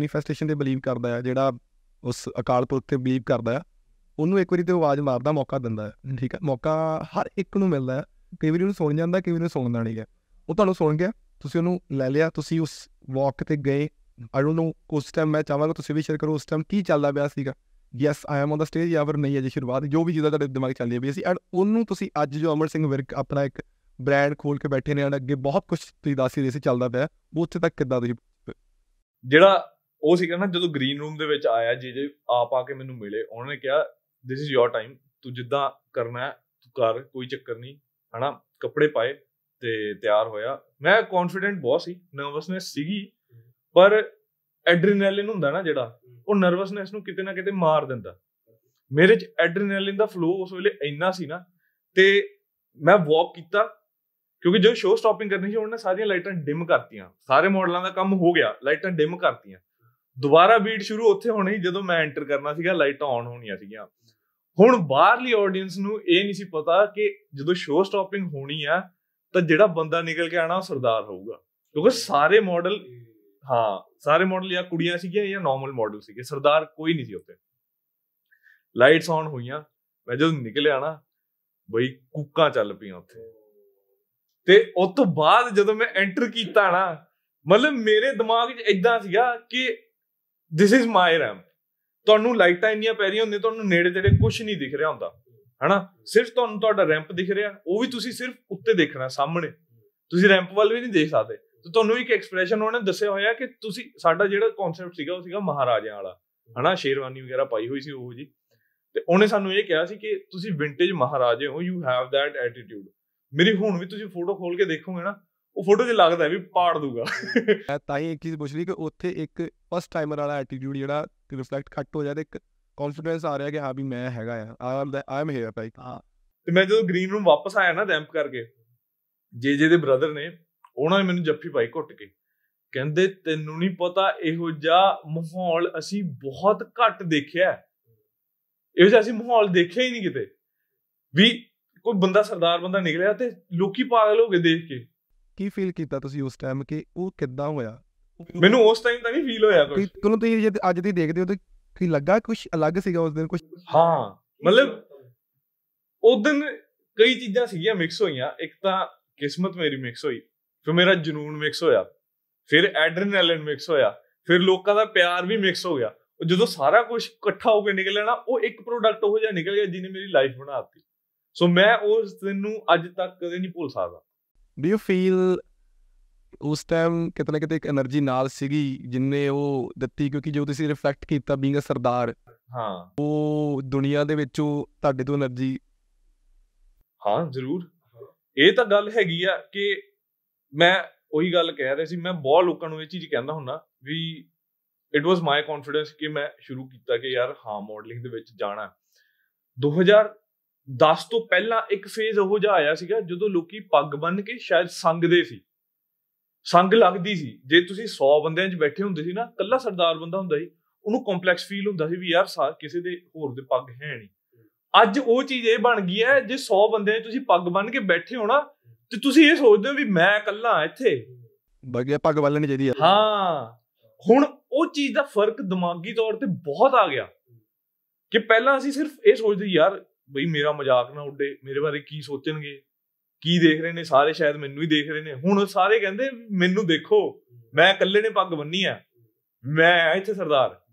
manifestation ਤੇ believe ਕਰਦਾ ਹੈ ਜਿਹੜਾ ਉਸ ਅਕਾਲ ਪੁਰਖ ਤੇ ਬਲੀਵ ਕਰਦਾ ਹੈ ਉਹਨੂੰ ਇੱਕ ਵਾਰੀ ਤੇ ਆਵਾਜ਼ ਮਾਰਦਾ ਮੌਕਾ ਦਿੰਦਾ ਹੈ ਠੀਕ ਹੈ ਮੌਕਾ ਹਰ ਇੱਕ ਨੂੰ ਮਿਲਦਾ ਹੈ ਕਈ ਵਾਰੀ ਉਹਨੂੰ ਸੁਣ ਜਾਂਦਾ ਕਈ ਵਾਰੀ ਉਹਨੂੰ ਸੁਣਦਾ ਨਹੀਂ ਗਿਆ ਉਹ ਤੁਹਾਨੂੰ ਸੁਣ ਗਿਆ ਤੁਸੀਂ ਉਹਨੂੰ ਲੈ ਲਿਆ ਤੁਸੀਂ ਉਸ ਵਾਕ ਤੇ ਗਏ ਆਈ ਡੋਨਟ ਨੋ ਉਸ ਟਾਈਮ ਮੈਂ ਚਾਹਾਂਗਾ ਤੁਸੀਂ ਵੀ ਸ਼ੇਅਰ ਕਰੋ ਉਸ ਟਾਈਮ ਕੀ ਚੱਲਦਾ ਪਿਆ ਸੀਗਾ yes I am on the stage ਯਾ ਫਿਰ ਨਹੀਂ ਅਜੇ ਸ਼ੁਰੂਆਤ ਜੋ ਵੀ ਜਿਹਦਾ ਤੁਹਾਡੇ ਦਿਮਾਗ ਚੱਲਦੀ ਪਈ ਸੀ ਐਂਡ ਉਹਨੂੰ ਤੁਸੀਂ ਅੱਜ ਜੋ ਅਮਰ ਸਿੰਘ ਵਿਰਕ ਆਪਣਾ ਇੱਕ ਬ੍ਰਾਂਡ ਖੋਲ ਕੇ ਬੈਠੇ ਨੇ ਐਂਡ ਅੱਗੇ ਬਹੁਤ ਕੁਝ ਤੁਸੀਂ ਦੱਸ ਹੀ ਰਹੇ ਸੀ ਚੱਲਦਾ ਪਿਆ ਉਹ ਉੱਥੇ ਤੱਕ ਕਿੱਦਾਂ ਤੁਸੀਂ ਜਿਹੜਾ ਉਹ ਸੀ ਕਹਿੰਦਾ ਜਦੋਂ ਗ੍ਰੀਨ ਰੂਮ ਦੇ ਵਿੱਚ ਆਇਆ ਜੇ ਜੇ ਆਪ ਆ ਕੇ ਮੈਨੂੰ ਮਿਲੇ ਉਹਨਾਂ ਨੇ ਕਿਹਾ ਥਿਸ ਇਜ਼ ਯੋਰ ਟਾਈਮ ਤੂੰ ਜਿੱਦਾਂ ਕਰਨਾ ਤੂੰ ਕਰ ਕੋਈ ਚੱਕਰ ਨਹੀਂ ਹਨਾ ਕੱਪੜੇ ਪਾਏ ਤੇ ਤਿਆਰ ਹੋਇਆ ਮੈਂ ਕੌਨਫੀਡੈਂਟ ਬਹੁਤ ਸੀ ਨਰਵਸਨੈਸ ਸੀਗੀ ਪਰ ਐਡਰੀਨਲਿਨ ਹੁੰਦਾ ਨਾ ਜਿਹੜਾ ਉਹ ਨਰਵਸਨੈਸ ਨੂੰ ਕਿਤੇ ਨਾ ਕਿਤੇ ਮਾਰ ਦਿੰਦਾ ਮੇਰੇ ਚ ਐਡਰੀਨਲਿਨ ਦਾ ਫਲੋ ਉਸ ਵੇਲੇ ਇੰਨਾ ਸੀ ਨਾ ਤੇ ਮੈਂ ਵਾਕ ਕੀਤਾ ਕਿਉਂਕਿ ਜਦੋਂ ਸ਼ੋਅ ਸਟਾਪਿੰਗ ਕਰਨੀ ਸੀ ਉਹਨਾਂ ਨੇ ਸਾਰੀਆਂ ਲਾਈਟਾਂ ਡਿਮ ਕਰਤੀਆਂ ਸਾਰੇ ਮਾਡਲਾਂ ਦਾ ਕੰਮ ਹੋ ਗਿਆ ਲਾਈਟਾਂ ਡਿਮ ਕਰਤੀਆਂ ਦੁਬਾਰਾ ਬੀਟ ਸ਼ੁਰੂ ਉੱਥੇ ਹੋਣੀ ਜਦੋਂ ਮੈਂ ਐਂਟਰ ਕਰਨਾ ਸੀਗਾ ਲਾਈਟਾਂ ਆਨ ਹੋਣੀਆਂ ਸੀਗੀਆਂ ਹੁਣ ਬਾਹਰਲੀ ਆਡੀਅנס ਨੂੰ ਇਹ ਨਹੀਂ ਸੀ ਪਤਾ ਕਿ ਜਦੋਂ ਸ਼ੋਅ ਸਟਾਪਿੰਗ ਹੋਣੀ ਆ ਤਾਂ ਜਿਹੜਾ ਬੰਦਾ ਨਿਕਲ ਕੇ ਆਣਾ ਉਹ ਸਰਦਾਰ ਹੋਊਗਾ ਕਿਉਂਕਿ ਸਾਰੇ ਮਾਡਲ ਹਾਂ ਸਾਰੇ ਮਾਡਲ ਜਾਂ ਕੁੜੀਆਂ ਸੀਗੀਆਂ ਜਾਂ ਨਾਰਮਲ ਮਾਡਲ ਸੀਗੇ ਸਰਦਾਰ ਕੋਈ ਨਹੀਂ ਸੀ ਉੱਥੇ ਲਾਈਟਸ ਆਨ ਹੋਈਆਂ ਮੈਂ ਜਦੋਂ ਨਿਕਲਿਆ ਨਾ ਬਈ ਕੁੱਕਾਂ ਚੱਲ ਪਈਆਂ ਉੱਥੇ ਤੇ ਉਸ ਤੋਂ ਬਾਅਦ ਜਦੋਂ ਮੈਂ ਐਂਟਰ ਕੀਤਾ ਨਾ ਮਤਲਬ ਮੇਰੇ ਦਿਮਾਗ 'ਚ ਇਦਾਂ ਸੀਗਾ ਕਿ ਦਿਸ ਇਜ਼ ਮਾਈ ਰੈਮ ਤੁਹਾਨੂੰ ਲਾਈਟਾਂ ਇੰਨੀਆਂ ਪੈ ਰਹੀਆਂ ਹੁੰਦੀਆਂ ਤੁਹਾਨੂੰ ਨੇੜੇ ਤੇੜੇ ਕੁਝ ਨਹੀਂ ਦਿਖ ਰਿਹਾ ਹੁੰਦਾ ਹਨਾ ਸਿਰਫ ਤੁਹਾਨੂੰ ਤੁਹਾਡਾ ਰੈਂਪ ਦਿਖ ਰਿਹਾ ਉਹ ਵੀ ਤੁਸੀਂ ਸਿਰਫ ਉੱਤੇ ਦੇਖਣਾ ਸਾਹਮਣੇ ਤੁਸੀਂ ਰੈਂਪ ਵੱਲ ਵੀ ਨਹੀਂ ਦੇਖ ਸਕਦੇ ਤੇ ਤੁਹਾਨੂੰ ਇੱਕ ਐਕਸਪ੍ਰੈਸ਼ਨ ਉਹਨੇ ਦੱਸਿਆ ਹੋਇਆ ਕਿ ਤੁਸੀਂ ਸਾਡਾ ਜਿਹੜਾ ਕਨਸੈਪਟ ਸੀਗਾ ਉਹ ਸੀਗਾ ਮਹਾਰਾਜਿਆਂ ਵਾਲਾ ਹਨਾ ਸ਼ੇਰਵਾਨੀ ਵਗੈਰਾ ਪਾਈ ਹੋਈ ਸੀ ਉਹ ਜੀ ਤੇ ਉਹਨੇ ਸਾਨੂੰ ਇਹ ਕਿਹਾ ਸੀ ਕਿ ਤੁਸੀਂ ਵਿੰਟੇਜ ਮਹਾਰਾਜੇ ਹੋ ਯੂ ਹੈਵ ਥੈਟ ਐਟੀਟਿਊਡ ਮੇਰੀ ਹੁਣ ਵੀ ਤੁਸੀਂ ਫੋਟੋ ਖੋਲ ਕੇ ਦੇਖੋਗੇ ਨਾ ਉਹ ਫੋਟੋ 'ਚ ਲੱਗਦਾ ਵੀ ਪਾੜ ਦੂਗਾ ਮੈਂ ਤਾਂ ਹੀ ਇੱਕ ਚੀਜ਼ ਪੁੱਛ ਲਈ ਕਿ ਉੱਥੇ ਇੱਕ ਫਸਟ ਟਾਈਮਰ ਵਾਲਾ ਐਟੀਟਿਊਡ ਜਿਹੜਾ ਰਿਫਲੈਕਟ ਘੱਟ ਹੋ ਜਾਂਦਾ ਇੱਕ ਕੌਨਫੀਡੈਂਸ ਆ ਰਿਹਾ ਕਿ ਹਾਂ ਵੀ ਮੈਂ ਹੈਗਾ ਆ I am I am here ਭਾਈ ਹਾਂ ਤੇ ਮੈਂ ਜਦੋਂ ਗ੍ਰੀਨ ਰੂਮ ਵਾਪਸ ਆਇਆ ਨਾ ਡੈਂਪ ਕਰਕੇ ਜੇ ਜੇ ਦੇ ਬ੍ਰਦਰ ਨੇ ਉਹਨਾਂ ਨੇ ਮੈਨੂੰ ਜੱਫੀ ਪਾਈ ਘੁੱਟ ਕੇ ਕਹਿੰਦੇ ਤੈਨੂੰ ਨਹੀਂ ਪਤਾ ਇਹੋ ਜਿਹਾ ਮਾਹੌਲ ਅਸੀਂ ਬਹੁਤ ਘੱਟ ਦੇਖਿਆ ਇਹੋ ਜਿਹਾ ਅਸੀਂ ਮਾਹੌਲ ਦੇਖਿਆ ਹੀ ਨਹੀਂ ਕਿਤੇ ਵੀ ਕੋਈ ਬੰਦਾ ਸਰਦਾਰ ਬੰਦਾ ਨਿਕਲਿਆ ਤੇ ਲੋਕੀ ਪਾਗਲ ਹੋ ਗਏ ਦੇਖ ਕੇ ਕੀ ਫੀਲ ਕੀਤਾ ਤੁਸੀਂ ਉਸ ਟਾਈਮ ਕਿ ਉਹ ਕਿੱਦਾਂ ਹੋਇਆ ਮੈਨੂੰ ਉਸ ਟਾਈਮ ਤਾਂ ਨਹੀਂ ਫੀਲ ਹੋਇਆ ਕੁਝ ਤੁਹਾਨੂੰ ਤੁਸੀਂ ਜੇ ਅੱਜ ਦੀ ਦੇਖਦੇ ਹੋ ਤਾਂ ਕੀ ਲੱਗਾ ਕੁਝ ਅਲੱਗ ਸੀਗਾ ਉਸ ਦਿਨ ਕੁਝ ਹਾਂ ਮਤਲਬ ਉਸ ਦਿਨ ਕਈ ਚੀਜ਼ਾਂ ਸੀਗੀਆਂ ਮਿਕਸ ਹੋਈਆਂ ਇੱਕ ਤਾਂ ਕਿਸਮਤ ਮੇਰੀ ਮਿਕਸ ਹੋਈ ਫਿਰ ਮੇਰਾ ਜਨੂਨ ਮਿਕਸ ਹੋਇਆ ਫਿਰ ਐਡਰੇਨਲਿਨ ਮਿਕਸ ਹੋਇਆ ਫਿਰ ਲੋਕਾਂ ਦਾ ਪਿਆਰ ਵੀ ਮਿਕਸ ਹੋ ਗਿਆ ਜਦੋਂ ਸਾਰਾ ਕੁਝ ਇਕੱਠਾ ਹੋ ਕੇ ਨਿਕਲਿਆ ਨਾ ਉਹ ਇੱਕ ਪ੍ਰੋਡਕਟ ਉਹ ਜਿਹਾ ਨਿਕਲ ਗਿਆ ਜਿਹਨੇ ਮੇਰੀ ਲਾਈਫ ਬਣਾ ਦਿੱਤੀ ਸੋ ਮੈਂ ਉਸ ਦਿਨ ਨੂੰ ਅੱਜ ਤੱਕ ਕਦੇ ਨਹੀਂ ਭੁੱਲ ਸਕਦਾ ਡੂ ਯੂ ਫੀਲ ਉਸ ਟਾਈਮ ਕਿਤਨੇ ਕਿਤੇ ਇੱਕ એનર્ਜੀ ਨਾਲ ਸੀਗੀ ਜਿੰਨੇ ਉਹ ਦਿੱਤੀ ਕਿਉਂਕਿ ਜੋ ਤੁਸੀਂ ਰਿਫਲੈਕਟ ਕੀਤਾ ਬੀਇੰਗ ਅ ਸਰਦਾਰ ਹਾਂ ਉਹ ਦੁਨੀਆ ਦੇ ਵਿੱਚੋਂ ਤੁਹਾਡੇ ਤੋਂ એનર્ਜੀ ਹਾਂ ਜ਼ਰੂਰ ਇਹ ਤਾਂ ਗੱਲ ਹੈਗੀ ਆ ਕਿ ਮੈਂ ਉਹੀ ਗੱਲ ਕਹਿ ਰਿਹਾ ਸੀ ਮੈਂ ਬਹੁਤ ਲੋਕਾਂ ਨੂੰ ਇਹ ਚੀਜ਼ ਕਹਿੰਦਾ ਹੁੰਨਾ ਵੀ ਇਟ ਵਾਸ ਮਾਈ ਕੌਨਫੀਡੈਂਸ ਕਿ ਮੈਂ ਸ਼ੁਰੂ ਕੀਤਾ ਕਿ ਯਾਰ ਹਾਂ ਮਾਡਲਿੰਗ ਦੇ ਵਿੱਚ ਜਾਣਾ 2000 10 ਤੋਂ ਪਹਿਲਾਂ ਇੱਕ ਫੇਜ਼ ਉਹ ਜਾ ਆਇਆ ਸੀਗਾ ਜਦੋਂ ਲੋਕੀ ਪੱਗ ਬੰਨ ਕੇ ਸ਼ਾਇਦ ਸੰਗਦੇ ਸੀ ਸੰਗ ਲੱਗਦੀ ਸੀ ਜੇ ਤੁਸੀਂ 100 ਬੰਦਿਆਂ 'ਚ ਬੈਠੇ ਹੁੰਦੇ ਸੀ ਨਾ ਕੱਲਾ ਸਰਦਾਰ ਬੰਦਾ ਹੁੰਦਾ ਸੀ ਉਹਨੂੰ ਕੰਪਲੈਕਸ ਫੀਲ ਹੁੰਦਾ ਸੀ ਵੀ ਯਾਰ ਸਾਰ ਕਿਸੇ ਦੇ ਹੋਰ ਦੇ ਪੱਗ ਹੈ ਨਹੀਂ ਅੱਜ ਉਹ ਚੀਜ਼ ਇਹ ਬਣ ਗਈ ਹੈ ਜੇ 100 ਬੰਦਿਆਂ 'ਚ ਤੁਸੀਂ ਪੱਗ ਬੰਨ ਕੇ ਬੈਠੇ ਹੋ ਨਾ ਤੇ ਤੁਸੀਂ ਇਹ ਸੋਚਦੇ ਹੋ ਵੀ ਮੈਂ ਕੱਲਾ ਇੱਥੇ ਬਗਿਆ ਪੱਗ ਬੰਨਣੀ ਚਾਹੀਦੀ ਆ ਹਾਂ ਹੁਣ ਉਹ ਚੀਜ਼ ਦਾ ਫਰਕ ਦਿਮਾਗੀ ਤੌਰ ਤੇ ਬਹੁਤ ਆ ਗਿਆ ਕਿ ਪਹਿਲਾਂ ਅਸੀਂ ਸਿਰਫ ਇਹ ਸੋਚਦੇ ਯਾਰ ਬਈ ਮੇਰਾ ਮਜ਼ਾਕ ਨਾ ਉੱਡੇ ਮੇਰੇ ਬਾਰੇ ਕੀ ਸੋਚਣਗੇ ਕੀ ਦੇਖ ਰਹੇ ਨੇ ਸਾਰੇ ਸ਼ਾਇਦ ਮੈਨੂੰ ਹੀ ਦੇਖ ਰਹੇ ਨੇ ਹੁਣ ਸਾਰੇ ਕਹਿੰਦੇ ਮੈਨੂੰ ਦੇਖੋ ਮੈਂ ਇਕੱਲੇ ਨੇ ਪੱਗ ਬੰਨੀ ਆ ਮੈਂ ਇੱਥੇ ਸਰਦਾਰ